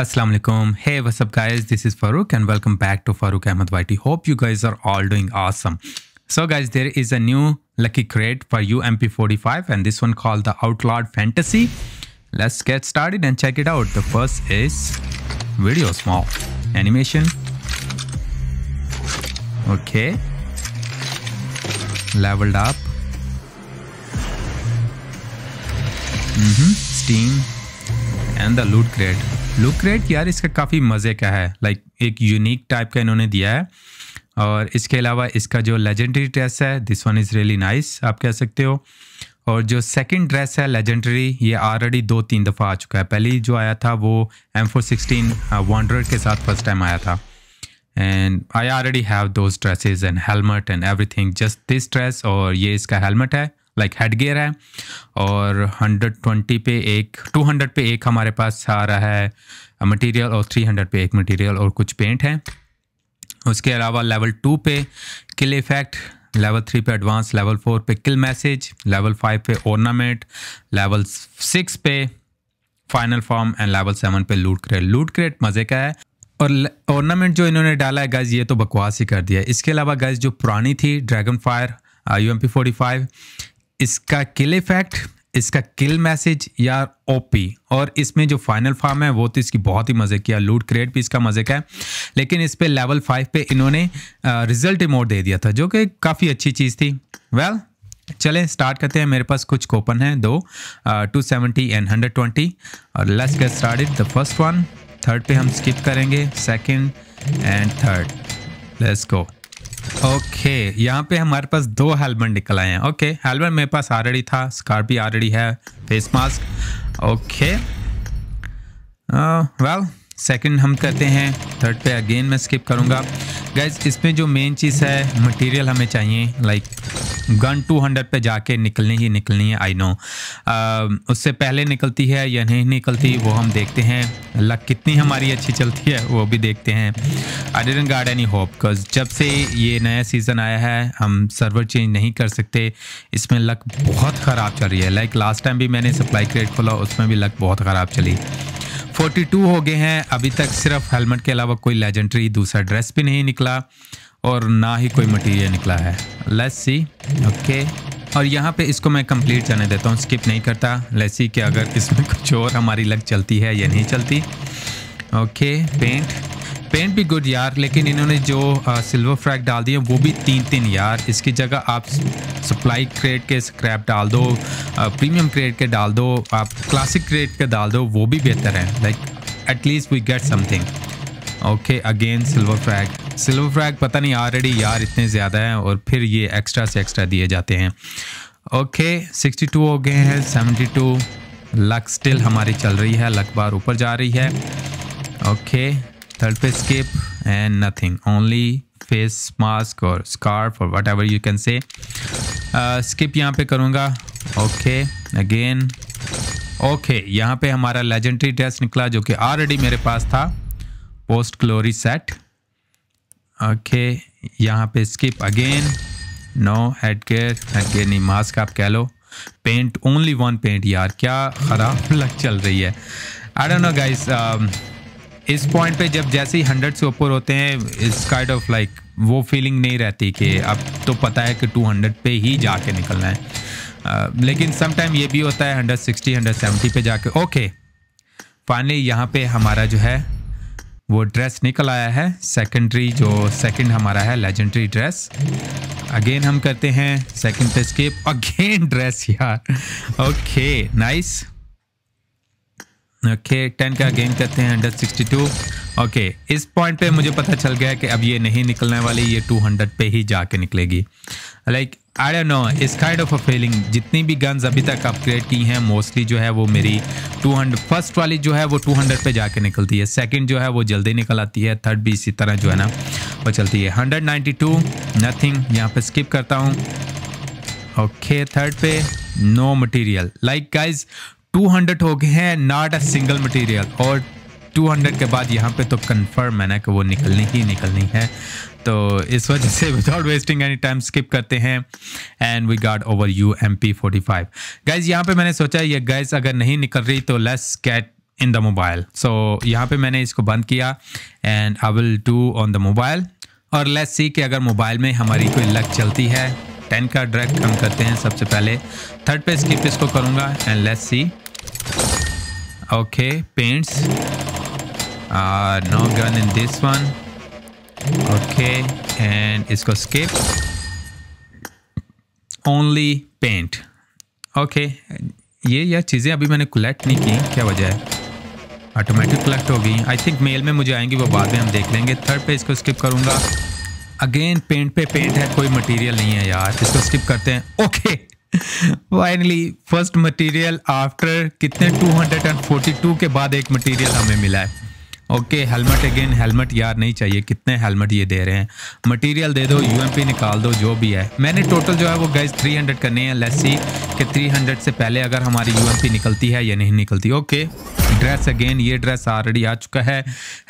Assalamu alaikum. Hey, what's up, guys? This is Farooq, and welcome back to Farooq Ahmed YT. Hope you guys are all doing awesome. So, guys, there is a new lucky crate for UMP45, and this one called the Outlawed Fantasy. Let's get started and check it out. The first is video small animation. Okay, leveled up. Mm -hmm. Steam and the loot crate. Loot crate यार इसका काफ़ी मज़े का है like एक unique type का इन्होंने दिया है और इसके अलावा इसका जो लेजेंडरी ड्रेस है this one is really nice आप कह सकते हो और जो सेकंड ड्रेस है लेजेंडरी ये ऑलरेडी दो तीन दफ़ा आ चुका है पहली जो आया था वो एम फोर सिक्सटीन के साथ फर्स्ट टाइम आया था and I already have those dresses and helmet and everything just this dress और ये इसका हेलमेट है लाइक हेड गेयर है और 120 पे एक 200 पे एक हमारे पास आ रहा है मटेरियल और 300 पे एक मटेरियल और कुछ पेंट है उसके अलावा लेवल टू पे किल इफेक्ट लेवल थ्री पे एडवांस लेवल फोर पे किल मैसेज लेवल फाइव पे ऑर्नामेंट लेवल सिक्स पे final form and level seven पे लूट क्रेट लूट क्रेट मज़े का है और ऑर्नामेंट जो इन्होंने डाला है गज़ ये तो बकवास ही कर दिया इसके अलावा गज़ जो पुरानी थी dragon fire U M P forty five इसका किल इफेक्ट इसका किल मैसेज या ओपी और इसमें जो फाइनल फार्म है वो तो इसकी बहुत ही मज़े की है लूट क्रेट भी इसका मज़े का है लेकिन इस पर लेवल फाइव पे इन्होंने रिजल्ट इमोट दे दिया था जो कि काफ़ी अच्छी चीज़ थी वेल well, चलें स्टार्ट करते हैं मेरे पास कुछ कूपन हैं दो two seventy and hundred twenty और let's get start the first one third पे हम स्किप करेंगे second and third let's go okay यहाँ पे हमारे पास दो हेलमेट निकल आए हैं ओके हेलमेट मेरे पास आलरेडी था स्कार्प भी ऑलरेडी है face mask okay well second हम करते हैं थर्ड पे अगेन मैं स्किप करूँगा गैस इसमें जो मेन चीज़ है मटेरियल हमें चाहिए लाइक गन 200 पे जाके निकलनी ही निकलनी है आई नो उससे पहले निकलती है या नहीं निकलती वो हम देखते हैं लक कितनी हमारी अच्छी चलती है वो भी देखते हैं I didn't got any hope because जब से ये नया सीज़न आया है हम सर्वर चेंज नहीं कर सकते इसमें लक बहुत ख़राब चल रही है लाइक लास्ट टाइम भी मैंने सप्लाई क्रिएट खोला उसमें भी लक बहुत ख़राब चली 42 हो गए हैं अभी तक सिर्फ हेलमेट के अलावा कोई लेजेंडरी दूसरा ड्रेस भी नहीं निकला और ना ही कोई मटेरियल निकला है लेस सी ओके और यहाँ पे इसको मैं कंप्लीट जाने देता हूँ स्किप नहीं करता लेस सी कि अगर इसमें कुछ और हमारी लग चलती है या नहीं चलती ओके पेंट पेंट भी गुड यार लेकिन इन्होंने जो आ, सिल्वर फ्रैग डाल दिया वो भी तीन तीन यार इसकी जगह आप सप्लाई क्रेड के स्क्रैप डाल दो आ, प्रीमियम क्रेड के डाल दो आप क्लासिक क्रेड के डाल दो वो भी बेहतर है like at least we get something okay again silver frag silver frag पता नहीं ऑलरेडी यार इतने ज़्यादा हैं और फिर ये एक्स्ट्रा से एक्स्ट्रा दिए जाते हैं ओके सिक्सटी टू हो गए हैं सेवेंटी टू लक स्टिल हमारी चल रही है लक बार ऊपर जा रही है ओके थर्ड पे skip and nothing only face mask और स्कार्फ और whatever you can say skip यहाँ पे करूँगा ओके अगेन ओके यहाँ पे हमारा लेजेंडरी ड्रेस निकला जो कि ऑलरेडी मेरे पास था पोस्ट क्लोरी सेट ओके यहाँ पे skip again no head gear head gear नहीं मास्क आप कह लो पेंट ओनली वन पेंट यार क्या ख़राब लग चल रही है आई डोंट नो गाइस इस पॉइंट पे जब जैसे ही हंड्रेड से ऊपर होते हैं इस काइंड ऑफ लाइक वो फीलिंग नहीं रहती कि अब तो पता है कि टू हंड्रेड पे ही जाके निकलना है uh, लेकिन समटाइम ये भी होता है हंड्रेड सिक्सटी हंड्रेड सेवेंटी पे जाके ओके फाइनली यहाँ पे हमारा जो है वो ड्रेस निकल आया है सेकेंडरी जो सेकंड हमारा है लेजेंडरी ड्रेस अगेन हम करते हैं सेकंड पे स्केप अगेन ड्रेस यार ओके नाइस ओके टेन का गेम करते हैं हंड्रेड सिक्सटी टू ओके इस पॉइंट पे मुझे पता चल गया कि अब ये नहीं निकलने वाली ये टू हंड्रेड पे ही जाके निकलेगी लाइक आई डोंट नो इस काइंड ऑफ अ फीलिंग जितनी भी गन्स अभी तक अपग्रेड की हैं मोस्टली जो है वो मेरी 200 फर्स्ट वाली जो है वो 200 पे जाके निकलती है सेकंड जो है वो जल्दी निकल आती है थर्ड भी इसी तरह जो है ना वो चलती है 192 नथिंग यहाँ पे स्किप करता हूँ ओके थर्ड पे नो मटेरियल लाइक गाइज 200 हो गए हैं नॉट अ सिंगल मटेरियल और 200 के बाद यहाँ पे तो कंफर्म है ना कि वो निकलनी ही निकलनी है तो इस वजह से without wasting any time skip करते हैं and we got over U M P forty five guys यहाँ पे मैंने सोचा ये गैस अगर नहीं निकल रही तो let's get in the mobile so यहाँ पे मैंने इसको बंद किया and I will do on the mobile और लेट्स सी कि अगर मोबाइल में हमारी कोई लक चलती है टेन का ड्रैग हम करते हैं सबसे पहले थर्ड पे स्किप इसको करूँगा and let's see okay paints Uh, no gun in this one. Okay, and इसको skip. Only paint. Okay, ये यह चीज़ें अभी मैंने कलेक्ट नहीं की क्या वजह है ऑटोमेटिक कलेक्ट हो गई आई थिंक मेल में मुझे आएंगी वो बाद में हम देख लेंगे थर्ड पे इसको स्किप करूँगा अगेन पेंट पे पेंट है कोई मटेरियल नहीं है यार इसको स्किप करते हैं okay finally first material after कितने 242 के बाद एक मटेरियल हमें मिला है ओके हेलमेट अगेन हेलमेट यार नहीं चाहिए कितने हेलमेट ये दे रहे हैं मटेरियल दे दो यूएमपी निकाल दो जो भी है मैंने टोटल जो है वो गैस 300 करने हैं लेट्स सी कि 300 से पहले अगर हमारी यूएमपी निकलती है या नहीं निकलती ओके ड्रेस अगेन ये ड्रेस ऑलरेडी आ चुका है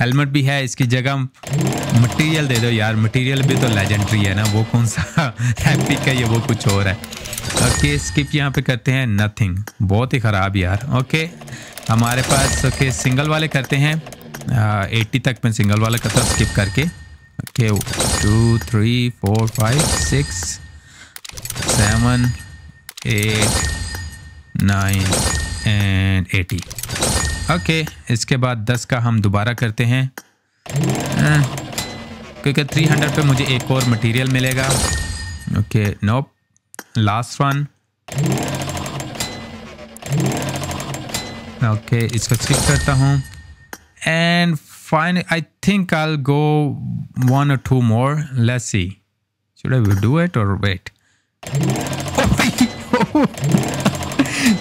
हेलमेट भी है इसकी जगह मटेरियल दे दो यार मटेरियल भी तो लेजेंडरी है ना वो कौन सा एपिक का ये वो कुछ और है ओके स्किप यहाँ पे करते हैं नथिंग बहुत ही ख़राब यार ओके हमारे पास ओके सिंगल वाले करते हैं एट्टी uh, तक मैं सिंगल वाला करता हूँ स्किप करके okay two three four five six seven eight nine and eighty okay इसके बाद दस का हम दोबारा करते हैं uh, क्योंकि थ्री हंड्रेड पर मुझे एक और मटेरियल मिलेगा okay no last one okay इसको स्किप करता हूँ and finally i think i'll go one or two more let's see should i do it or wait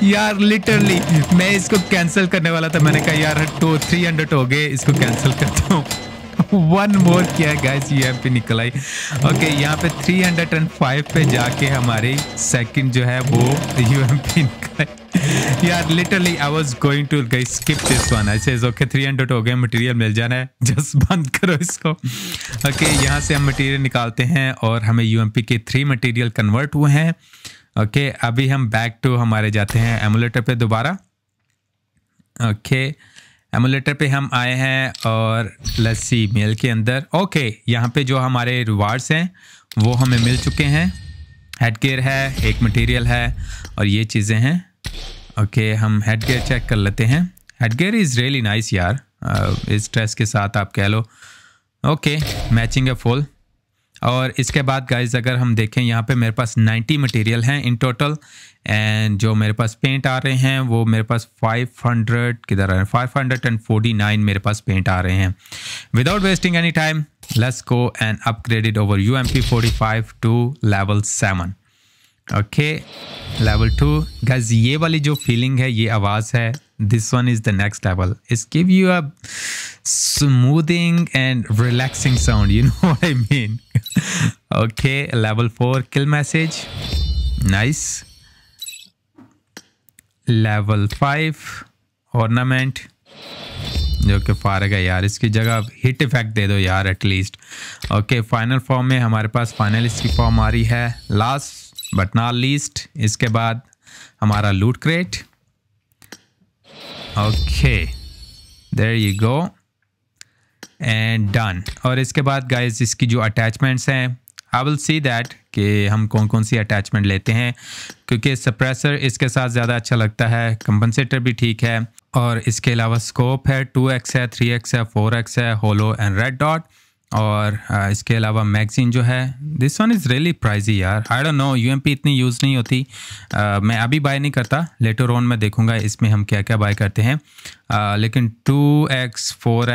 यार लिटरली मैं इसको कैंसिल करने वाला था मैंने कहा यार टू थ्री हंड्रेड हो गए इसको कैंसिल करता हूँ वन मोर किया गाइस यहाँ पे निकल आई ओके यहाँ पे थ्री हंड्रेड एंड फाइव पे जाके हमारी सेकंड जो है वो यू एम पी निकल यार literally I was going to guys skip this one I says okay 300 हो गए मटेरियल मिल जाना है जस्ट बंद करो इसको ओके okay, यहां से हम मटेरियल निकालते हैं और हमें यूएमपी के थ्री मटेरियल कन्वर्ट हुए हैं ओके okay, अभी हम बैक टू हमारे जाते हैं एमुलेटर पे दोबारा ओके okay, एमुलेटर पे हम आए हैं और लस्सी मेल के अंदर ओके okay, यहाँ पे जो हमारे रिवार्ड्स हैं वो हमें मिल चुके हैं हेड गेयर है एक मटेरियल है और ये चीज़ें हैं ओके हम हेड गेयर चेक कर लेते हैं head gear is really nice यार uh, इस ड्रेस के साथ आप कह लो ओके मैचिंग ए फुल और इसके बाद गाइज अगर हम देखें यहाँ पे मेरे पास 90 मटेरियल हैं इन टोटल एंड जो मेरे पास पेंट आ रहे हैं वो मेरे पास 500 किधर आ रहे हैं 549 मेरे पास पेंट आ रहे हैं without wasting any time let's go and upgraded over U M P forty five to level seven okay level two guys ये वाली जो फीलिंग है ये आवाज़ है this one is the next level it's give you a smoothing and relaxing sound you know I mean okay level four kill message nice level five ornament जो कि फारग है यार इसकी जगह हिट इफेक्ट दे दो यार एटलीस्ट ओके फाइनल फॉर्म में हमारे पास फाइनल इसकी फॉर्म आ रही है लास्ट बट नॉट लीस्ट इसके बाद हमारा loot crate okay there you go and done और इसके बाद गाइस इसकी जो अटैचमेंट्स हैं आई विल सी दैट कि हम कौन कौन सी अटैचमेंट लेते हैं क्योंकि सप्रेसर इसके साथ ज़्यादा अच्छा लगता है कंपनसेटर भी ठीक है और इसके अलावा स्कोप है टू एक्स है थ्री एक्स है फोर एक्स है होलो एंड रेड डॉट और इसके अलावा मैगज़ीन जो है this one is really pricey यार आई डोंट नो यूएमपी इतनी यूज़ नहीं होती आ, मैं अभी बाय नहीं करता लेटर ऑन मैं देखूंगा इसमें हम क्या क्या बाय करते हैं Uh, लेकिन two X X four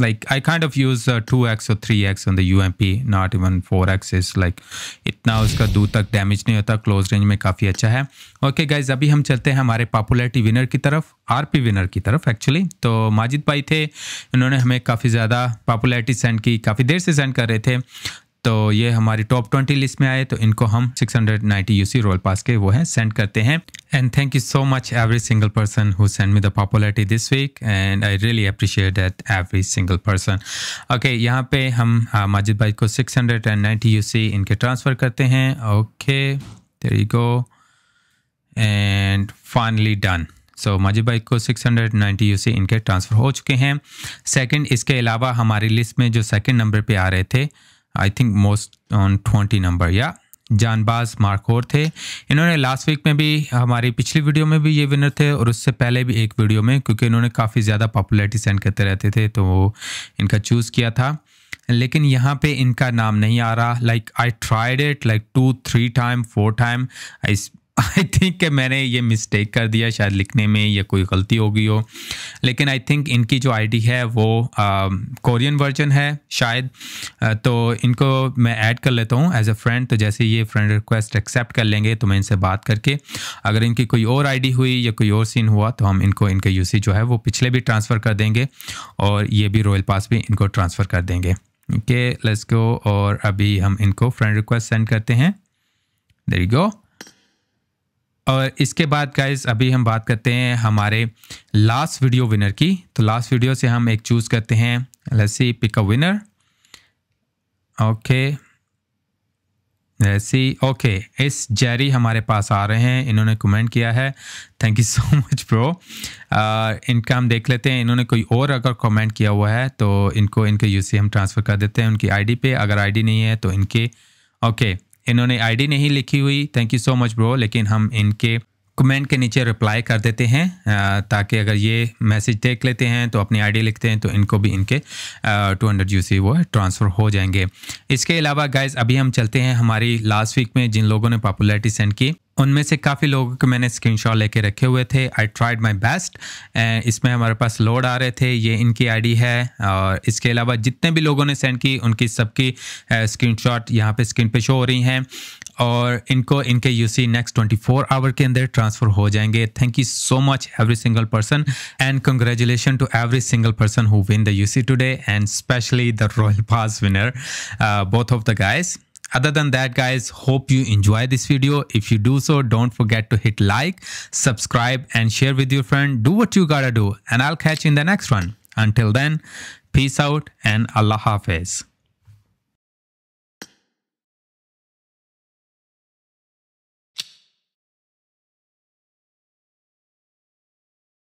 like I can't of use two X और three X on the U M P not even four X is like इतना उसका दूर तक डैमेज नहीं होता क्लोज रेंज में काफ़ी अच्छा है ओके okay गाइज अभी हम चलते हैं हमारे पॉपुलरिटी विनर की तरफ आर पी विनर की तरफ एक्चुअली तो माजिद भाई थे इन्होंने हमें काफ़ी ज़्यादा पॉपुलरिटी सेंड की काफ़ी देर से सेंड कर रहे थे तो ये हमारी टॉप ट्वेंटी लिस्ट में आए तो इनको हम 690 हंड्रेड यूसी रोल पास के वो हैं सेंड करते हैं and thank you so much every single person who send me the popularity this week and I really appreciate that every single person okay यहाँ पे हम माजिद भाई को 690 हंड्रेड यूसी इनके ट्रांसफ़र करते हैं okay there you go and finally done so so, Majid भाई को 690 यूसी इनके ट्रांसफ़र हो चुके हैं सेकंड इसके अलावा हमारी लिस्ट में जो सेकंड नंबर पे आ रहे थे I think most on twenty number या जानबाज मार्कोर थे इन्होंने लास्ट वीक में भी हमारी पिछली वीडियो में भी ये विनर थे और उससे पहले भी एक वीडियो में क्योंकि इन्होंने काफ़ी ज़्यादा पॉपुलैरिटी सेंड करते रहते थे तो वो इनका चूज़ किया था लेकिन यहाँ पे इनका नाम नहीं आ रहा like I tried it like two three time four time I I think कि मैंने ये मिस्टेक कर दिया शायद लिखने में या कोई गलती हो गई हो लेकिन आई थिंक इनकी जो आईडी है वो कोरियन um, वर्जन है शायद तो इनको मैं ऐड कर लेता हूँ एज अ फ्रेंड तो जैसे ये फ्रेंड रिक्वेस्ट एक्सेप्ट कर लेंगे तो मैं इनसे बात करके अगर इनकी कोई और आईडी हुई या कोई और सीन हुआ तो हम इनको इनका यूसेज जो है वो पिछले भी ट्रांसफ़र कर देंगे और ये भी रॉयल पास भी इनको ट्रांसफ़र कर देंगे ओके लेट्स गो और अभी हम इनको फ्रेंड रिक्वेस्ट सेंड करते हैं देरी गो और इसके बाद गाइज अभी हम बात करते हैं हमारे लास्ट वीडियो विनर की तो लास्ट वीडियो से हम एक चूज़ करते हैं let's pick a winner okay let's see okay इस जेरी हमारे पास आ रहे हैं इन्होंने कमेंट किया है thank you so much bro इनका हम देख लेते हैं इन्होंने कोई और अगर कमेंट किया हुआ है तो इनको इनके यूसी हम ट्रांसफ़र कर देते हैं उनकी आईडी पे अगर आईडी नहीं है तो इनके ओके okay. इन्होंने आईडी नहीं लिखी हुई thank you so much bro लेकिन हम इनके कमेंट के नीचे रिप्लाई कर देते हैं ताकि अगर ये मैसेज देख लेते हैं तो अपनी आईडी लिखते हैं तो इनको भी इनके टू हंड्रेड यूसी वो ट्रांसफ़र हो जाएंगे इसके अलावा गाइज अभी हम चलते हैं हमारी लास्ट वीक में जिन लोगों ने पॉपुलैरिटी सेंड की उनमें से काफ़ी लोगों के मैंने शॉट लेके रखे हुए थे आई ट्राइड माई बेस्ट इसमें हमारे पास लोड आ रहे थे ये इनकी आईडी है और इसके अलावा जितने भी लोगों ने सेंड की उनकी सबकी स्क्रीन शॉट यहाँ पर स्क्रीन पे शो हो रही हैं और इनको इनके यूसी नेक्स्ट 24 आवर के अंदर ट्रांसफ़र हो जाएंगे thank you so much every single person and congratulation to every single person who win the UC today and specially the royal pass winner both of the guys Other than that guys, hope you enjoy this video. If you do so, don't forget to hit like, subscribe and share with your friend. Do what you gotta do and I'll catch you in the next one. Until then, peace out and Allah Hafiz.